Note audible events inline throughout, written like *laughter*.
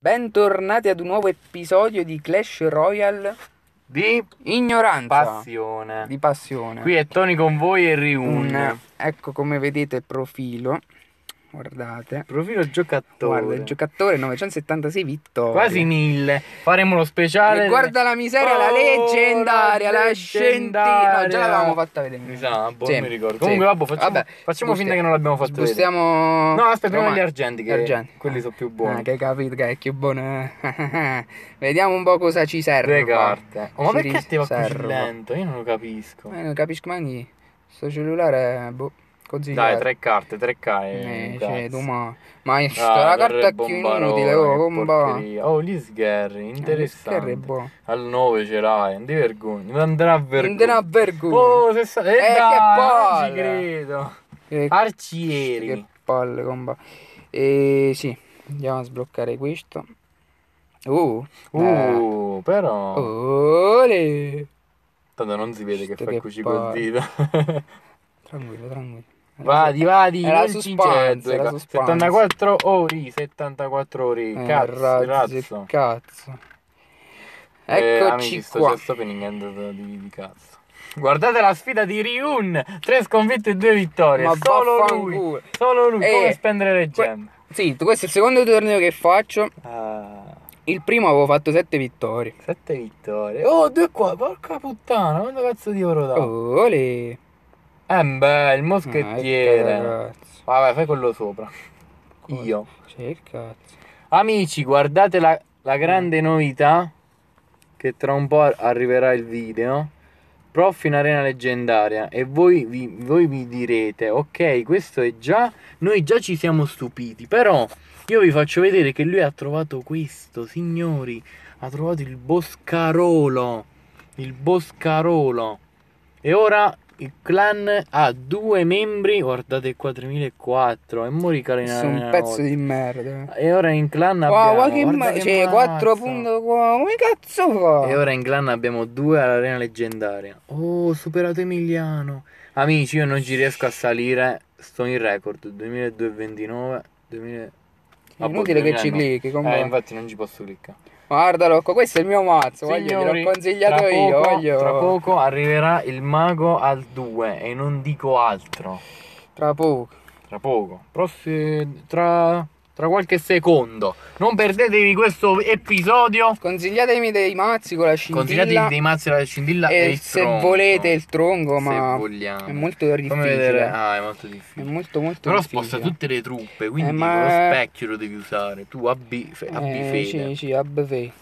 Bentornati ad un nuovo episodio di Clash Royale di ignoranza, passione. di passione. Qui è Tony con voi e Riun. ecco come vedete il profilo guardate. Profilo giocatore. Guarda, il giocatore 976 vittorie. Quasi 1000. Faremo lo speciale. E guarda la miseria, oh, la leggendaria, la, leggendaria. la scentina. No, già l'avevamo fatta vedere. Mi sa, boh, sì. non mi ricordo. Sì. Comunque, facciamo, Vabbè, facciamo finta che non l'abbiamo fatta Sbustiamo... vedere. No, aspetta, prima gli argenti, che argenti. quelli sono più buoni. Ah, che capito che è più buono. *laughs* Vediamo un po' cosa ci serve. Le carte. Oh, ma ci perché ti va così lento? Io non lo capisco. Eh, non capisco mai. Sto cellulare, boh. Consigliere. Dai, eh. tre carte, tre carte. Eh, eh cioè, tu ma... Ma è ah, la carta più inutile, oh, bomba. Oh, gli sgherri, eh, interessante. Eh, boh. Al 9 ce l'hai, non ti vergogni. Non andrà a vergogna. Non andrà a vergogna. Oh, se sa... Eh, eh dai, che palle. Non ci credo. Eh, Arcieri. Che palle, bomba. E eh, sì, andiamo a sbloccare questo. Uh, uh, però... Ole. Tanto non si vede Sto che, che fa così col dito. *laughs* tranquillo, tranquillo. Vadi, vadi, era suspenso, era 74 ore, 74 ore, eh, cazzo, razzo, cazzo. Eh, Eccoci eh, qua. Sto venendo di, di cazzo. Guardate la sfida di Ryun, 3 sconfitte e 2 vittorie. Ma solo lui, culo. solo lui, eh, come spendere le gemme. sì, questo è il secondo torneo che faccio. Ah. Il primo avevo fatto 7 vittorie. 7 vittorie. Oh, due qua, porca puttana, quando cazzo di oro da? Ole. Eh beh, il moschettiere. Ah, Vabbè, fai quello sopra. Cosa? Io. C'è cioè, il cazzo. Amici, guardate la, la mm. grande mm. novità che tra un po' arriverà il video. Prof in arena leggendaria e voi vi, voi vi direte ok questo è già noi già ci siamo stupiti però io vi faccio vedere che lui ha trovato questo signori ha trovato il boscarolo il boscarolo e ora il clan ha due membri, guardate qua 3004, e morì carinare. Sono un pezzo volta. di merda. E ora in clan wow, abbiamo... Wow, che ma- che cioè, 4 punti, wow, come cazzo fa? E ora in clan abbiamo due all'arena leggendaria. Oh, superato Emiliano. Amici, io non ci riesco a salire, sto in record, 2229, 2000... Inutile ah, che ci clicchi, eh, comunque. Eh, infatti non ci posso cliccare. Guarda Rocco, questo è il mio mazzo, voglio, l'ho consigliato tra io. poco- voglio. Tra poco arriverà il mago al 2 e non dico altro. Tra poco. Tra poco. Prossimo. Tra tra qualche secondo. Non perdetevi questo episodio. Consigliatemi dei mazzi con la scintilla. Consigliatevi dei mazzi con la scintilla e, e se tronco. volete il tronco, ma è molto difficile. Come vedere, ah, è molto difficile. È molto molto Però difficile. sposta tutte le truppe, quindi eh, ma... lo specchio lo devi usare. Tu abbi, eh, fede. Sì, sì, abbi fede.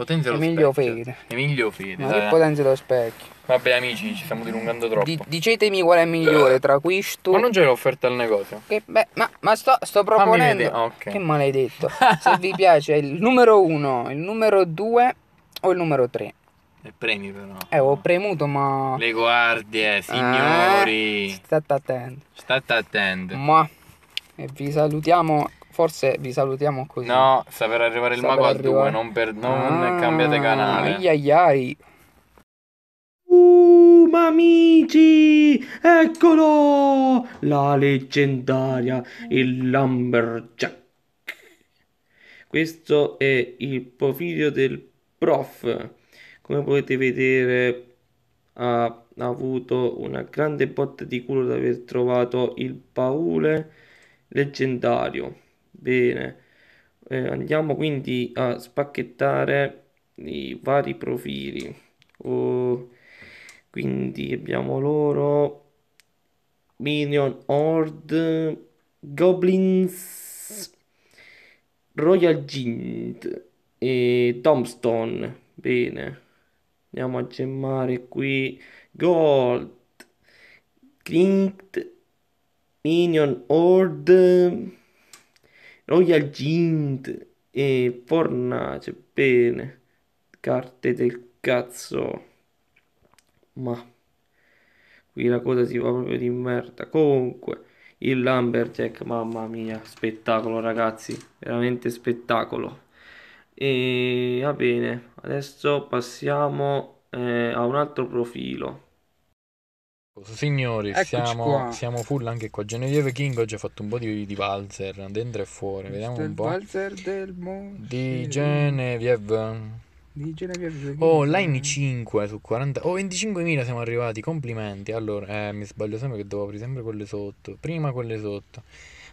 Potenzia Emilio lo specchio. Fede. Emilio Fede. Ma che potenzia lo specchio? Vabbè amici, ci stiamo dilungando troppo. Di, dicetemi qual è migliore tra questo. Ma non c'è l'offerta al negozio. Che beh, ma, ma sto, sto, proponendo. Ah, okay. Che maledetto. *laughs* Se vi piace il numero 1, il numero 2 o il numero 3. E premi però. Eh, ho premuto, ma. Le guardie, eh, signori. Eh, state attenti. State attenti. Ma. E vi salutiamo forse vi salutiamo così. No, sta per arrivare il mago a due, non, per, non ah, cambiate canale. Ai ai Uh, ma amici, eccolo! La leggendaria, il Lumberjack. Questo è il profilo del prof. Come potete vedere ha avuto una grande botta di culo di aver trovato il baule leggendario. Bene, eh, andiamo quindi a spacchettare i vari profili. Oh, quindi abbiamo loro Minion Horde, Goblins, Royal Gind e Tombstone. Bene, andiamo a gemmare qui Gold, King, Minion Horde. Royal Gint e fornace, bene, carte del cazzo, ma qui la cosa si va proprio di merda, comunque il Lumberjack, mamma mia, spettacolo ragazzi, veramente spettacolo. E va bene, adesso passiamo eh, a un altro profilo. Signori, siamo, siamo, full anche qua. Genevieve King oggi ha fatto un po' di, di valzer dentro e fuori. Vediamo un po'. Valzer del mondo. Di Genevieve. Di Genevieve. Oh, line 5 su 40. Oh, 25.000 siamo arrivati. Complimenti. Allora, eh, mi sbaglio sempre che devo aprire sempre quelle sotto. Prima quelle sotto.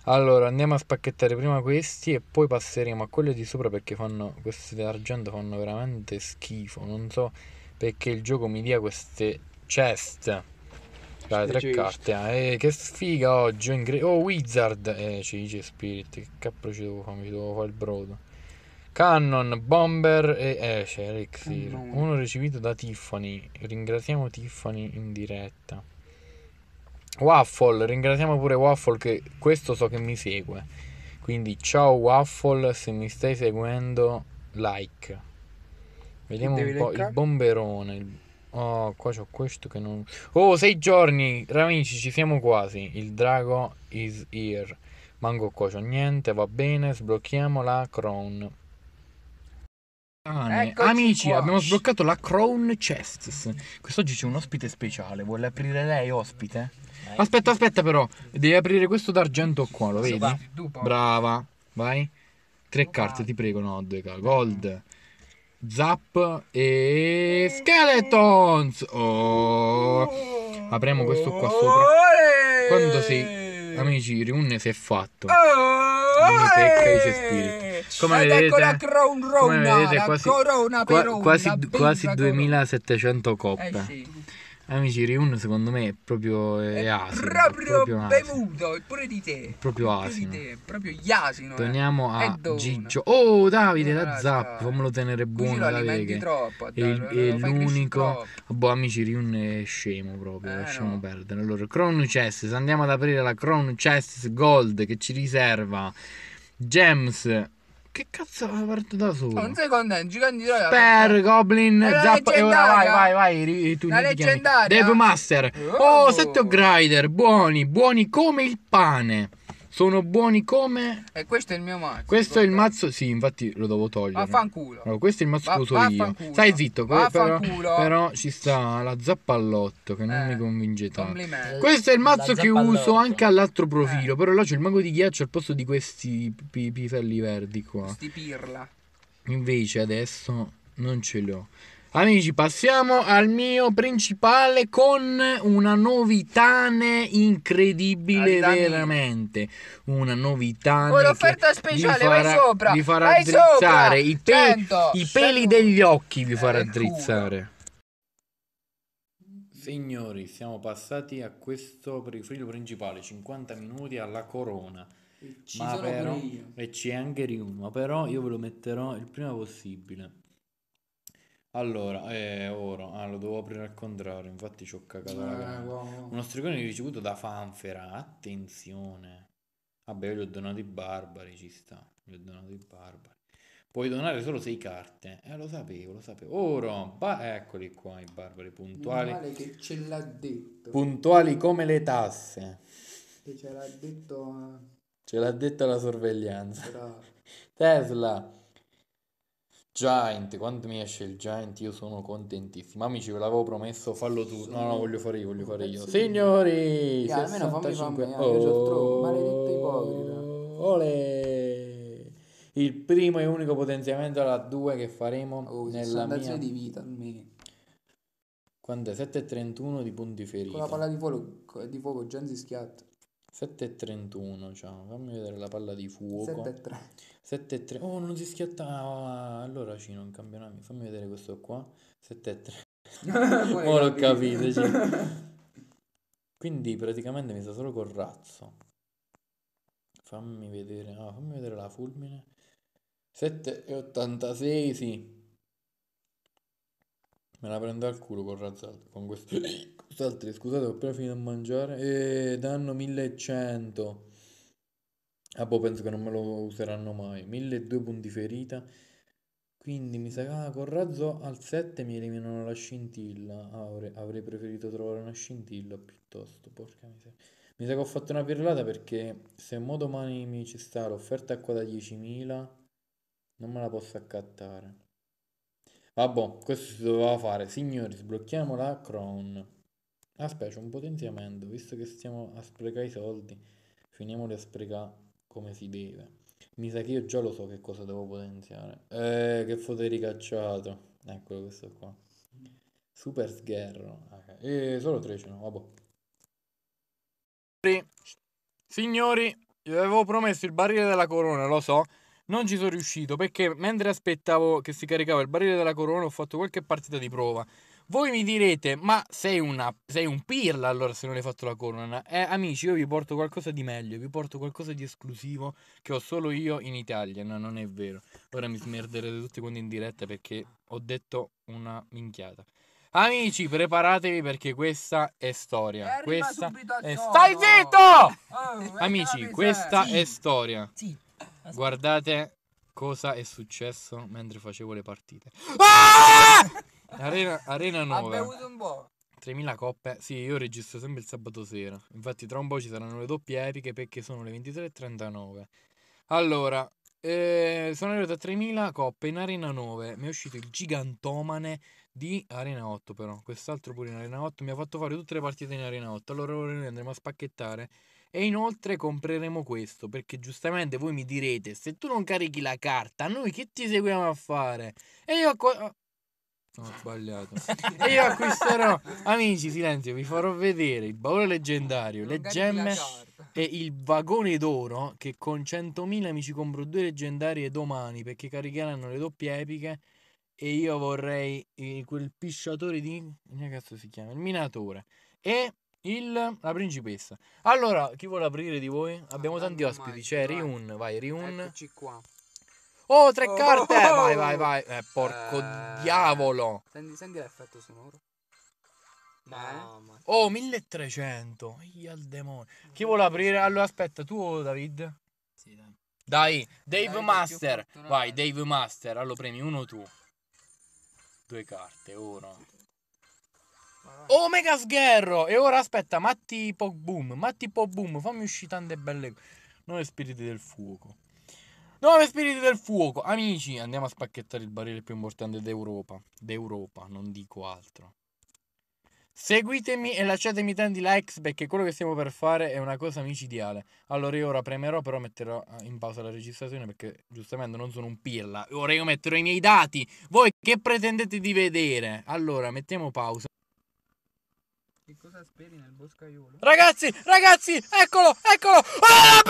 Allora, andiamo a spacchettare prima questi e poi passeremo a quelle di sopra perché fanno. Queste d'argento fanno veramente schifo. Non so perché il gioco mi dia queste ceste. Dai, tre carte. Ah, eh, che sfiga oggi. oh, Wizard. Eh, ci dice Spirit. Che cazzo ci devo fare? Mi devo fare il brodo. Cannon, Bomber e eh, Elixir. Oh, Uno ricevuto da Tiffany. Ringraziamo Tiffany in diretta. Waffle, ringraziamo pure Waffle che questo so che mi segue. Quindi ciao Waffle, se mi stai seguendo, like. Vediamo un po' leccare? il bomberone. Oh, qua c'ho questo che non... Oh, sei giorni, amici, ci siamo quasi. Il drago is here. Manco qua c'ho niente, va bene, sblocchiamo la crown. amici, qua. abbiamo sbloccato la Crown Chests. Quest'oggi c'è un ospite speciale. Vuole aprire lei, ospite? aspetta, aspetta, però. Devi aprire questo d'argento qua, lo vedi? Brava, vai. Tre carte, ti prego, no, due carte. Gold. Zap e Skeletons. Oh. Apriamo questo qua sopra. Quando si amici, riunne si è fatto. Ogni oh, Come Ed vedete, la corona, come vedete quasi, corona qua, quasi, quasi 2700 coppe. Eh sì. Amici Riun secondo me è proprio è, è asino, proprio, proprio bevuto, è pure di te. Proprio asino. Di te, proprio gli asino. Eh. Torniamo eh. a Gigio. Oh Davide, no, da cioè, Zap, fammelo tenere buono Davide che troppo, è, lo, è lo l'unico. Boh, amici Riun è scemo proprio, eh, lasciamo no. perdere. Allora, Crown Chess, andiamo ad aprire la Crown Chess Gold che ci riserva Gems che cazzo è partito da solo? Non sei contento, gigantino. Per Goblin, Zappa e eh, ora vai, vai, vai, ri, tu La leggendaria. Dave Master. Oh, oh Setto Grider, buoni, buoni come il pane. Sono buoni come... E questo è il mio mazzo. Questo è il mazzo... Sì, infatti lo devo togliere. Vaffanculo. Allora, questo è il mazzo che uso io. Stai zitto. Però, però ci sta la zappallotto che non eh, mi convince tanto. Complimenti. Questo è il mazzo che uso anche all'altro profilo. Eh. Però là c'è il mago di ghiaccio al posto di questi piselli verdi qua. Questi pirla. Invece adesso non ce l'ho. Amici, passiamo al mio principale con una novità incredibile, Aridani. veramente. Una novità. Un'offerta speciale, farà, vai sopra. Vi farà vai sopra. I, pe- 100, i peli 100. degli occhi, vi farà ecco. drizzare. Signori, siamo passati a questo rifrigo principale, 50 minuti alla corona. E ci, però, e ci è anche ma però io ve lo metterò il prima possibile. Allora, eh, ora, ah, lo devo aprire al contrario, infatti ci ho cagato la Ah, eh, gamba. Uno stregone ricevuto da Fanfera, attenzione. Vabbè, io gli ho donato i barbari, ci sta. Gli ho donato i barbari. Puoi donare solo 6 carte. Eh, lo sapevo, lo sapevo. Oro. eccoli qua i barbari Meno puntuali. male che ce l'ha detto. Puntuali come le tasse. Che ce l'ha detto. Eh. Ce l'ha detto la sorveglianza. eh, Tesla, Giant, quando mi esce il Giant io sono contentissimo. Amici, ve l'avevo promesso, fallo tu. No, no, voglio fare io, voglio fare io. Sì. Signori! Yeah, 65... almeno fammi fammi, oh, eh, maledetto ipocrita. Ole! Il primo e unico potenziamento alla 2 che faremo oh, nella mia... di vita, almeno. Quando è 7,31 di punti feriti. Con la palla di fuoco, di fuoco Genzi schiatta. 7.31, ciao, fammi vedere la palla di fuoco. 7.3. 7.3. Oh, non si schiattava. Allora, Cino, in campionato, fammi vedere questo qua. 7.3. *laughs* Ora ho capito, Quindi praticamente mi sta solo col razzo. Fammi vedere, no, fammi vedere la fulmine. 7.86, sì. Me la prendo al culo con Razzaldi. Con questo. *coughs* altri, scusate, ho appena finito a mangiare. E danno 1100. Ah, boh, penso che non me lo useranno mai. 1200 punti ferita. Quindi mi sa che ah, con razzo al 7 mi eliminano la scintilla. Ah, avrei, avrei, preferito trovare una scintilla piuttosto. Porca miseria. Mi sa che ho fatto una pirlata perché se in modo domani mi ci sta l'offerta qua da 10.000 non me la posso accattare. Vabbè, questo si doveva fare. Signori, sblocchiamo la Crown. Aspetta, c'è un potenziamento. Visto che stiamo a sprecare i soldi, finiamoli a sprecare come si deve. Mi sa che io già lo so che cosa devo potenziare. Eh, che foto ricacciato. Eccolo questo qua. Super sgherro. Okay. Eh, solo 3 ce l'ho, vabbè. Signori, vi avevo promesso il barile della corona, lo so. Non ci sono riuscito perché mentre aspettavo che si caricava il barile della corona ho fatto qualche partita di prova. Voi mi direte, ma sei, una, sei un pirla allora se non hai fatto la corona? Eh, amici, io vi porto qualcosa di meglio, vi porto qualcosa di esclusivo che ho solo io in Italia. No, non è vero. Ora mi smerderete tutti quanti in diretta perché ho detto una minchiata. Amici, preparatevi perché questa è storia. Questa è... Stai zitto! Oh, eh, Amici, questa è storia. Sì. Aspetta. Guardate cosa è successo mentre facevo le partite. *laughs* Ah! Arena, Arena Ha 9. bevuto un po'. 3000 coppe. Sì, io registro sempre il sabato sera. Infatti, tra un po' ci saranno le doppie epiche perché sono le 23.39. Allora, eh, sono arrivato a 3000 coppe in Arena 9. Mi è uscito il gigantomane di Arena 8, però. Quest'altro pure in Arena 8. Mi ha fatto fare tutte le partite in Arena 8. Allora ora noi andremo a spacchettare e inoltre compreremo questo perché giustamente voi mi direte: se tu non carichi la carta, noi che ti seguiamo a fare? E io. Co- ah, ho sbagliato. *laughs* e io acquisterò. Amici, silenzio, vi farò vedere il baule leggendario, non le gemme e il vagone d'oro. Che con 100.000 mi ci compro due leggendarie domani perché caricheranno le doppie epiche. E io vorrei eh, quel pisciatore di. Come cazzo si chiama? Il minatore. E il... La principessa. Allora, chi vuole aprire di voi? Abbiamo ah, tanti ospiti. Mai, C'è vai. Riun, vai, Riun. Eccoci qua. Oh, tre oh, carte! Oh, vai, vai, vai. Eh, porco eh, diavolo. Senti, senti l'effetto sonoro. Eh? Ma... Eh? Oh, 1300. Io al demonio. Chi vuole aprire? Allora, aspetta, tu o David? Sì, dai. Dai, Dave dai, Master. Vai, eh. Dave Master. Allora, premi uno tu. Due carte, uno. Omega Sgherro. E ora aspetta, Matti Pop Boom. Matti Pop Boom, fammi uscire tante belle. Nuove spiriti del fuoco. Nuove spiriti del fuoco. Amici, andiamo a spacchettare il barile più importante d'Europa. D'Europa, non dico altro. Seguitemi e lasciatemi tanti likes perché quello che stiamo per fare è una cosa micidiale. Allora io ora premerò, però metterò eh, in pausa la registrazione perché giustamente non sono un pirla. Ora io metterò i miei dati. Voi che pretendete di vedere? Allora, mettiamo pausa. Che cosa speri nel boscaiolo? Ragazzi, ragazzi, eccolo, eccolo! Ah,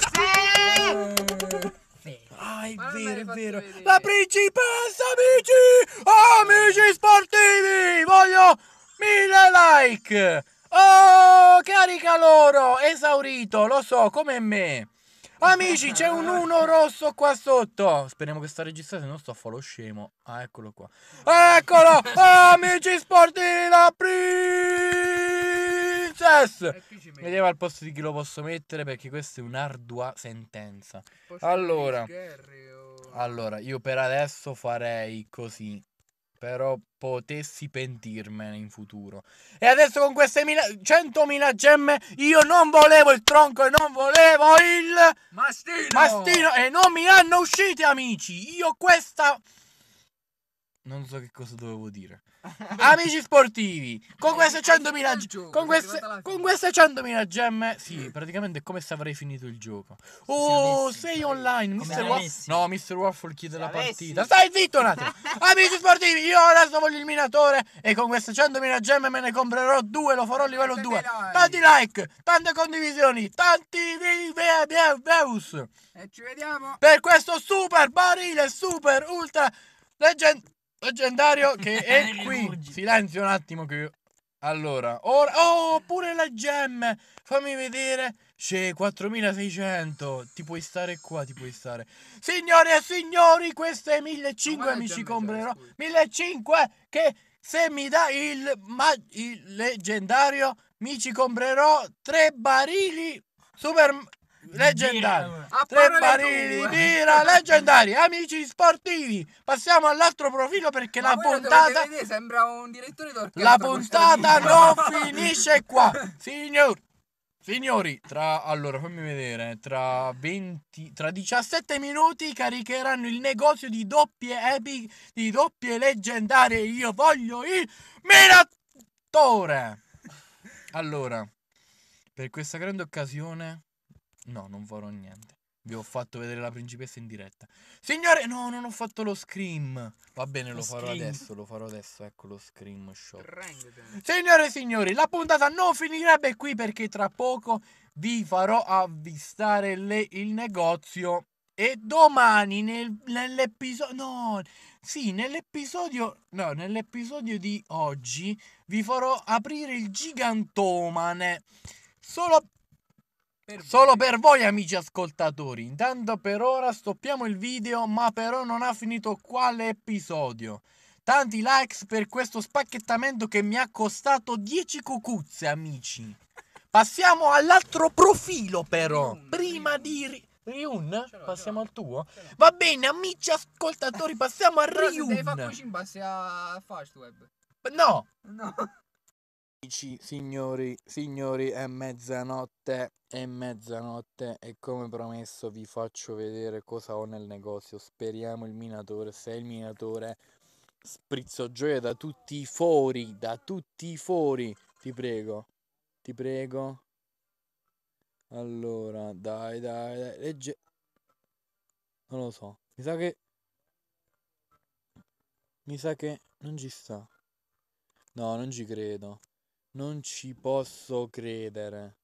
la principessa! Sì. Ah, è vero, è vero. Vedere. La principessa, amici! Amici sportivi! Voglio mille like! Oh, carica loro! Esaurito, lo so, come me! Amici, c'è un uno rosso qua sotto. Speriamo che sta registrando, se no sto a fare lo scemo. Ah, eccolo qua. Eccolo! Amici sportivi, da princess! Eh, Vediamo al posto di chi lo posso mettere, perché questa è un'ardua sentenza. Allora... Allora, io per adesso farei così. Però potessi pentirmene in futuro. E adesso con queste mila... 100.000 gemme io non volevo il tronco e non volevo il... Mastino! Mastino! E non mi hanno uscite, amici! Io questa... Non so che cosa dovevo dire. *laughs* Amici sportivi, con eh, queste 100.000 gemme, con con queste 100.000 gemme, sì, praticamente è come se avrei finito il gioco. Oh, sei online, Mr. Waffle. No, Mr. Waffle chiede la partita. Stai zitto un attimo. *laughs* Amici sportivi, io adesso voglio il minatore e con queste 100.000 gemme me ne comprerò due, lo farò a livello 2. Tanti like, tante condivisioni, tanti views. E ci vediamo. Per questo super barile, super ultra leggendario leggendario che *laughs* è qui. Silenzio un attimo che... Allora, ora... Oh, pure la gemme! Fammi vedere. C'è 4600. Ti puoi stare qua, ti puoi stare. Signore e signori, queste 1500 mi ci comprerò. 1500 che se mi dà il, ma, il leggendario mi ci comprerò tre barili super leggendario. A Tre barili di birra leggendari, amici sportivi. Passiamo all'altro profilo perché Ma la puntata vedere, sembra un direttore d'orchestra. La puntata non *laughs* finisce qua. Signor Signori, tra allora fammi vedere, tra, 20, tra 17 minuti caricheranno il negozio di doppie epic, di doppie leggendarie. Io voglio il Minotaure. Allora, per questa grande occasione No, non farò niente. Vi ho fatto vedere la principessa in diretta. Signore, no, non ho fatto lo scream. Va bene, lo, lo farò adesso, lo farò adesso. Ecco lo scream shot. Signore e signori, la puntata non finirebbe qui perché tra poco vi farò avvistare le, il negozio. E domani nel, nell'episodio... No, sì, nell'episodio... No, nell'episodio di oggi vi farò aprire il gigantomane. Solo Solo per voi amici ascoltatori. Intanto per ora stoppiamo il video, ma però non ha finito quale episodio. Tanti likes per questo spacchettamento che mi ha costato 10 cucuzze amici. Passiamo all'altro profilo però. Prima di ri- Ryun? Passiamo al tuo? Va bene, amici ascoltatori, passiamo a Però se Ryun. devi fare in base a Fastweb. No, No. Amici, signori, signori, è mezzanotte, è mezzanotte e come promesso vi faccio vedere cosa ho nel negozio. Speriamo il minatore, se è il minatore, sprizzo gioia da tutti i fori, da tutti i fori, ti prego, ti prego. Allora, dai, dai, dai, legge... Non lo so, mi sa che... Mi sa che non ci sta. No, non ci credo. Non ci posso credere.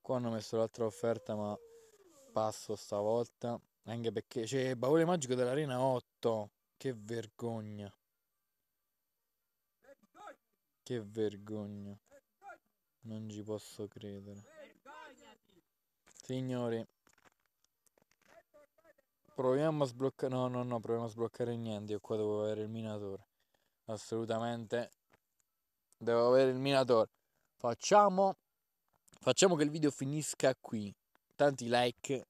Qua hanno messo l'altra offerta ma passo stavolta. Anche perché c'è cioè, il baule magico dell'arena 8. Che vergogna. Che vergogna. Non ci posso credere. Signori. Proviamo a sbloccare... No, no, no, proviamo a sbloccare niente. Io qua devo avere il minatore assolutamente devo avere il minatore facciamo facciamo che il video finisca qui tanti like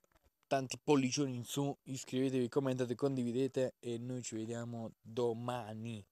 tanti pollicioni in su iscrivetevi commentate condividete e noi ci vediamo domani